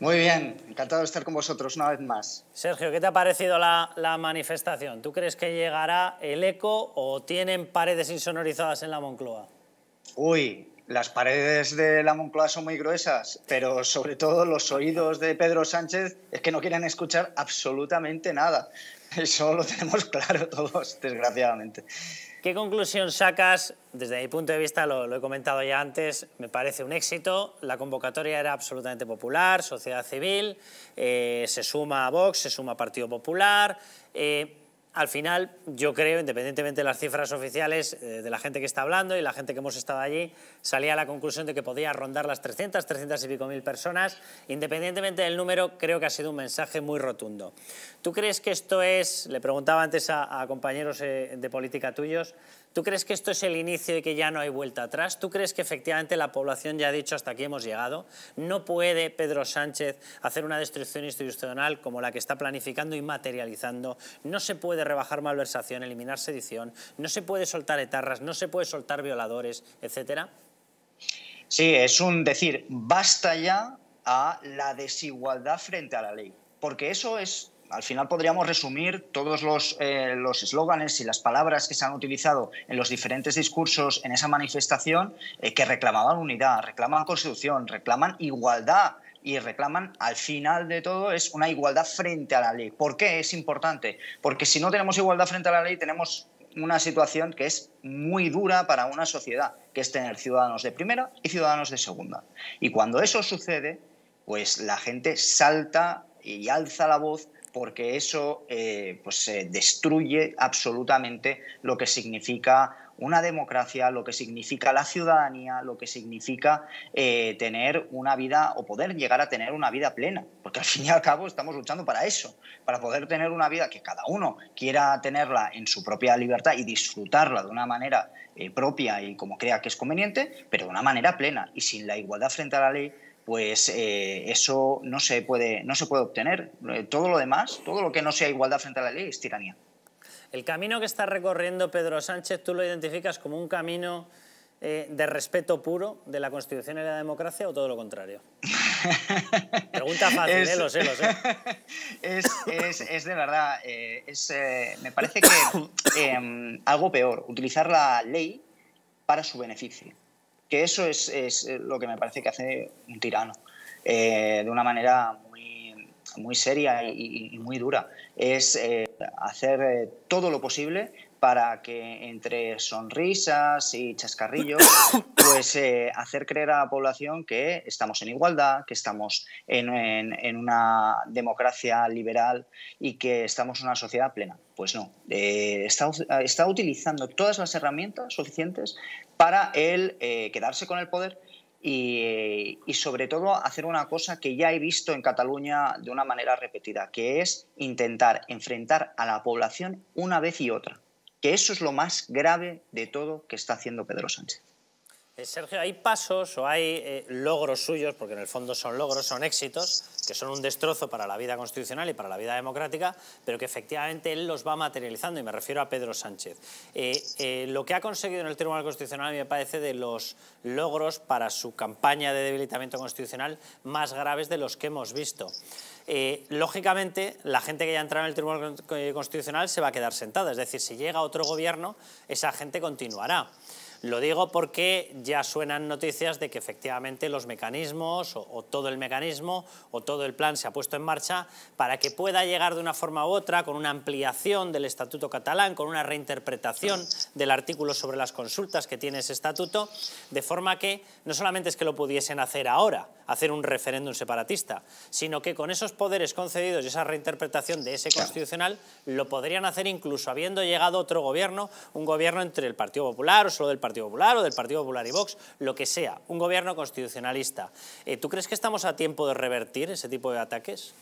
Muy bien, encantado de estar con vosotros una vez más. Sergio, ¿qué te ha parecido la, manifestación? ¿Tú crees que llegará el eco o tienen paredes insonorizadas en la Moncloa? Uy, las paredes de la Moncloa son muy gruesas, pero sobre todo los oídos de Pedro Sánchez es que no quieren escuchar absolutamente nada. Eso lo tenemos claro todos, desgraciadamente. ¿Qué conclusión sacas? Desde mi punto de vista, lo, he comentado ya antes, me parece un éxito. La convocatoria era absolutamente popular, sociedad civil, eh, se suma a Vox, se suma a Partido Popular. Eh, al final, yo creo, independientemente de las cifras oficiales eh, de la gente que está hablando y la gente que hemos estado allí, salía a la conclusión de que podía rondar las 300, 300 y pico mil personas. Independientemente del número, creo que ha sido un mensaje muy rotundo. ¿Tú crees que esto es, le preguntaba antes a, compañeros eh, de política tuyos, ¿Tú crees que esto es el inicio y que ya no hay vuelta atrás? ¿Tú crees que efectivamente la población ya ha dicho hasta aquí hemos llegado? ¿No puede Pedro Sánchez hacer una destrucción institucional como la que está planificando y materializando? ¿No se puede rebajar malversación, eliminar sedición, no se puede soltar etarras, no se puede soltar violadores, etcétera? Sí, es un decir, basta ya a la desigualdad frente a la ley, porque eso es al final podríamos resumir todos los eh, eslóganes y las palabras que se han utilizado en los diferentes discursos en esa manifestación eh, que reclamaban unidad, reclaman constitución, reclaman igualdad y reclaman al final de todo es una igualdad frente a la ley. ¿Por qué es importante? Porque si no tenemos igualdad frente a la ley tenemos una situación que es muy dura para una sociedad, que es tener ciudadanos de primera y ciudadanos de segunda. Y cuando eso sucede, pues la gente salta y alza la voz porque eso eh, pues, destruye absolutamente lo que significa una democracia, lo que significa la ciudadanía, lo que significa eh, tener una vida o poder llegar a tener una vida plena, porque al fin y al cabo estamos luchando para eso, para poder tener una vida que cada uno quiera tenerla en su propia libertad y disfrutarla de una manera eh, propia y como crea que es conveniente, pero de una manera plena y sin la igualdad frente a la ley pues eh, eso no se puede no se puede obtener todo lo demás todo lo que no sea igualdad frente a la ley es tiranía el camino que está recorriendo Pedro Sánchez, ¿tú lo identificas como un camino eh, de respeto puro de la Constitución y la democracia o todo lo contrario? Pregunta fácil, eh, lo sé, lo sé. Es, de verdad, eh, me parece que em, algo peor, utilizar la ley para su beneficio. Que eso es, lo que me parece que hace un tirano, de una manera muy muy seria y, muy dura, es eh, hacer eh, todo lo posible para que entre sonrisas y chascarrillos, pues eh, hacer creer a la población que estamos en igualdad, que estamos en, una democracia liberal y que estamos en una sociedad plena. Pues no, está, utilizando todas las herramientas suficientes para él quedarse con el poder y, sobre todo hacer una cosa que ya he visto en Cataluña de una manera repetida, que es intentar enfrentar a la población una vez y otra, que eso es lo más grave de todo que está haciendo Pedro Sánchez. Eh, Sergio, hay pasos o hay eh, logros suyos, porque en el fondo son logros, son éxitos, que son un destrozo para la vida constitucional y para la vida democrática, pero que efectivamente él los va materializando, y me refiero a Pedro Sánchez. Eh, lo que ha conseguido en el Tribunal Constitucional me parece de los logros para su campaña de debilitamiento constitucional más graves de los que hemos visto. lógicamente la gente que ya entra en el Tribunal Constitucional se va a quedar sentada, es decir, si llega otro gobierno, esa gente continuará. Lo digo porque ya suenan noticias de que efectivamente los mecanismos o, todo el mecanismo o todo el plan se ha puesto en marcha para que pueda llegar de una forma u otra con una ampliación del Estatuto catalán, con una reinterpretación del artículo sobre las consultas que tiene ese estatuto, de forma que no solamente es que lo pudiesen hacer ahora, hacer un referéndum separatista, sino que con esos poderes concedidos y esa reinterpretación de ese constitucional lo podrían hacer incluso habiendo llegado otro gobierno, un gobierno entre el Partido Popular o solo del Partido o del Partido Popular y Vox, lo que sea, un gobierno constitucionalista. Eh, ¿Tú crees que estamos a tiempo de revertir ese tipo de ataques?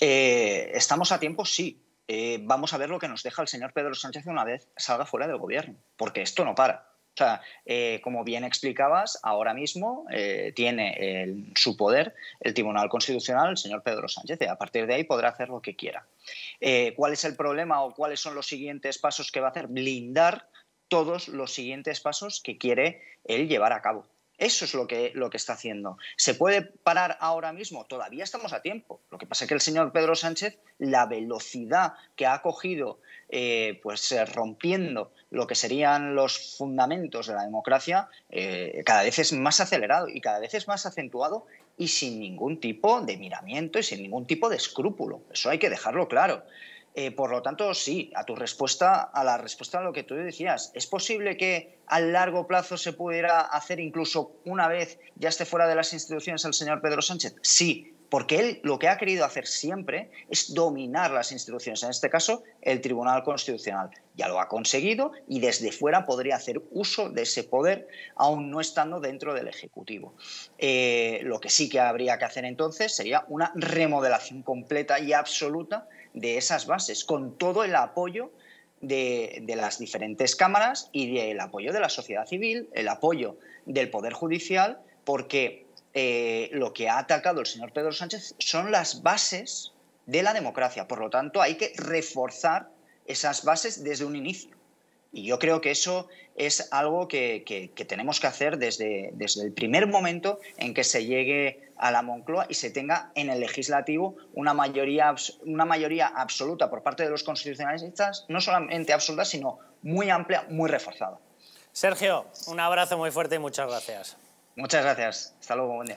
Eh, estamos a tiempo, sí. Eh, vamos a ver lo que nos deja el señor Pedro Sánchez una vez salga fuera del gobierno, porque esto no para. O sea, como bien explicabas, ahora mismo tiene su poder el Tribunal Constitucional, el señor Pedro Sánchez, y a partir de ahí podrá hacer lo que quiera. ¿Cuál es el problema o cuáles son los siguientes pasos que va a hacer? Blindar todos los siguientes pasos que quiere él llevar a cabo. Eso es lo que, lo que está haciendo. ¿Se puede parar ahora mismo? Todavía estamos a tiempo. Lo que pasa es que el señor Pedro Sánchez, la velocidad que ha cogido, eh, pues eh, rompiendo lo que serían los fundamentos de la democracia, eh, cada vez es más acelerado y cada vez es más acentuado y sin ningún tipo de miramiento y sin ningún tipo de escrúpulo. Eso hay que dejarlo claro. Eh, por lo tanto, sí, a tu respuesta, a la respuesta a lo que tú decías, ¿es posible que a largo plazo se pudiera hacer incluso una vez ya esté fuera de las instituciones el señor Pedro Sánchez? Sí, porque él lo que ha querido hacer siempre es dominar las instituciones, en este caso el Tribunal Constitucional. Ya lo ha conseguido y desde fuera podría hacer uso de ese poder, aún no estando dentro del Ejecutivo. Eh, lo que sí que habría que hacer entonces sería una remodelación completa y absoluta de esas bases, con todo el apoyo de, las diferentes cámaras y del apoyo de la sociedad civil, el apoyo del Poder Judicial, porque eh, lo que ha atacado el señor Pedro Sánchez son las bases de la democracia. Por lo tanto, hay que reforzar esas bases desde un inicio. Y yo creo que eso es algo que, tenemos que hacer desde, desde el primer momento en que se llegue a la Moncloa y se tenga en el legislativo una mayoría, una mayoría absoluta por parte de los constitucionalistas, no solamente absoluta, sino muy amplia, muy reforzada. Sergio, un abrazo muy fuerte y muchas gracias. Muchas gracias. Hasta luego. Buen día.